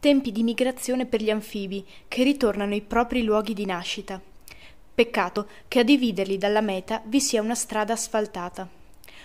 tempi di migrazione per gli anfibi, che ritornano ai propri luoghi di nascita. Peccato che a dividerli dalla meta vi sia una strada asfaltata.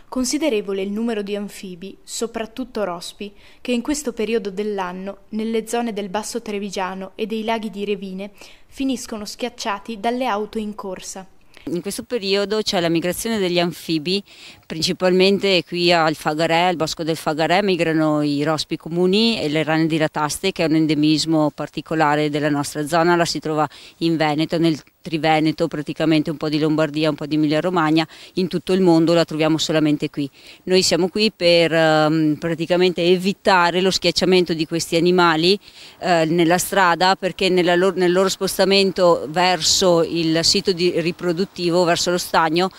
Considerevole il numero di anfibi, soprattutto rospi, che in questo periodo dell'anno, nelle zone del Basso Trevigiano e dei laghi di Revine, finiscono schiacciati dalle auto in corsa in questo periodo c'è la migrazione degli anfibi, principalmente qui al Fagarè, al bosco del Fagarè, migrano i rospi comuni e le rane di rataste che è un endemismo particolare della nostra zona, la si trova in Veneto, nel Triveneto, praticamente un po' di Lombardia, un po' di Emilia Romagna, in tutto il mondo la troviamo solamente qui. Noi siamo qui per ehm, praticamente evitare lo schiacciamento di questi animali eh, nella strada perché nella loro, nel loro spostamento verso il sito riproduttivo, verso lo stagno,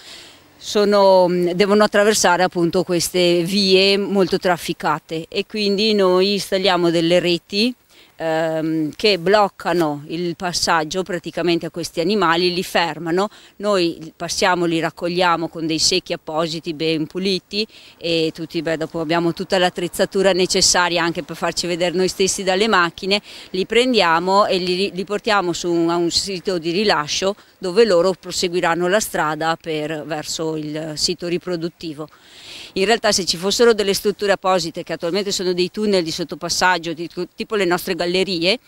sono, mm, devono attraversare appunto queste vie molto trafficate e quindi noi installiamo delle reti ehm, che bloccano il passaggio praticamente a questi animali, li fermano, noi passiamo, li raccogliamo con dei secchi appositi ben puliti e tutti, beh, dopo abbiamo tutta l'attrezzatura necessaria anche per farci vedere noi stessi dalle macchine, li prendiamo e li, li portiamo su un, a un sito di rilascio dove loro proseguiranno la strada per, verso il sito riproduttivo. In realtà se ci fossero delle strutture apposite che attualmente sono dei tunnel di sottopassaggio tipo le nostre galline, gallerie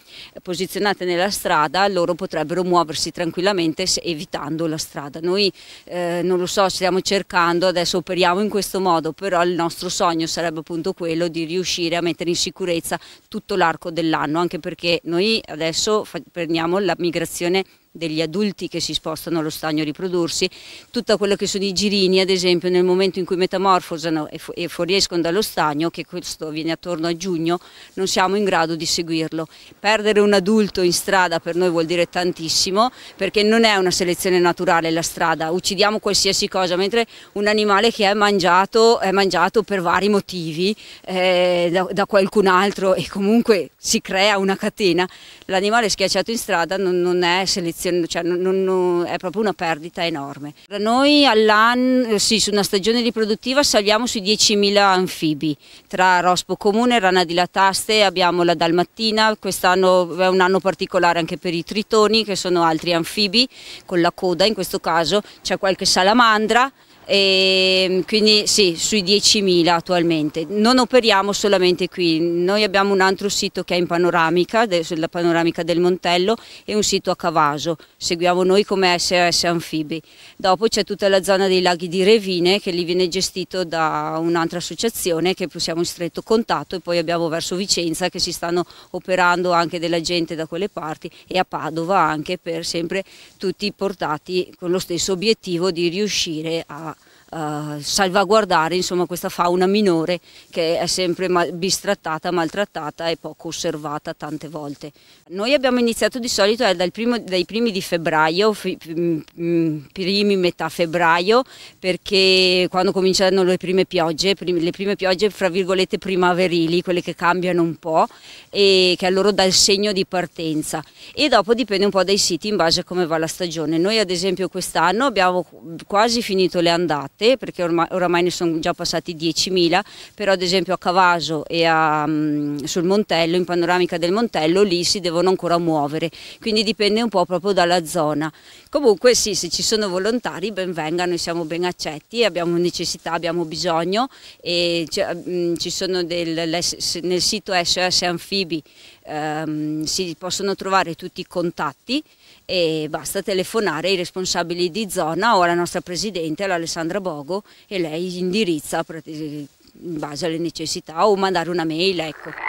posizionate nella strada, loro potrebbero muoversi tranquillamente evitando la strada. Noi eh, non lo so, stiamo cercando, adesso operiamo in questo modo, però il nostro sogno sarebbe appunto quello di riuscire a mettere in sicurezza tutto l'arco dell'anno, anche perché noi adesso prendiamo la migrazione degli adulti che si spostano allo stagno a riprodursi, tutto quello che sono i girini ad esempio nel momento in cui metamorfosano e, fu e fuoriescono dallo stagno, che questo viene attorno a giugno, non siamo in grado di seguirlo. Perdere un adulto in strada per noi vuol dire tantissimo perché non è una selezione naturale la strada, uccidiamo qualsiasi cosa, mentre un animale che è mangiato è mangiato per vari motivi eh, da, da, qualcun altro e comunque si crea una catena, l'animale schiacciato in strada non, non è selezione situazione, cioè non, non, è proprio una perdita enorme. Noi all'anno, eh, sì, su una stagione riproduttiva saliamo sui 10.000 anfibi, tra rospo comune, rana di lataste, abbiamo la dalmattina, quest'anno è un anno particolare anche per i tritoni che sono altri anfibi con la coda, in questo caso c'è qualche salamandra, e ehm, quindi sì, sui 10.000 attualmente. Non operiamo solamente qui, noi abbiamo un altro sito che è in panoramica, la panoramica del Montello e un sito a Cavaso, seguiamo noi come SOS Anfibi. Dopo c'è tutta la zona dei laghi di Revine che lì viene gestito da un'altra associazione che possiamo in stretto contatto e poi abbiamo verso Vicenza che si stanno operando anche della gente da quelle parti e a Padova anche per sempre tutti portati con lo stesso obiettivo di riuscire a eh, salvaguardare insomma, questa fauna minore che è sempre bistrattata, maltrattata e poco osservata tante volte. Noi abbiamo iniziato di solito eh, primo, dai primi di febbraio, mm, mm, primi metà febbraio, perché quando cominciano le prime piogge, primi, le prime piogge fra virgolette primaverili, quelle che cambiano un po' e che a loro dà il segno di partenza e dopo dipende un po' dai siti in base a come va la stagione. Noi ad esempio quest'anno abbiamo quasi finito le andate morte, perché ormai, oramai ne sono già passati 10.000, però ad esempio a Cavaso e a, mm, sul Montello, in panoramica del Montello, lì si devono ancora muovere, quindi dipende un po' proprio dalla zona. Comunque sì, se ci sono volontari ben vengano, noi siamo ben accetti, abbiamo necessità, abbiamo bisogno e ci mm, sono del, nel sito SOS Anfibi ehm, si possono trovare tutti i contatti e basta telefonare ai responsabili di zona o alla nostra presidente, all'Alessandra Borghi. Bogo e lei indirizza in base alle necessità o mandare una mail. Ecco.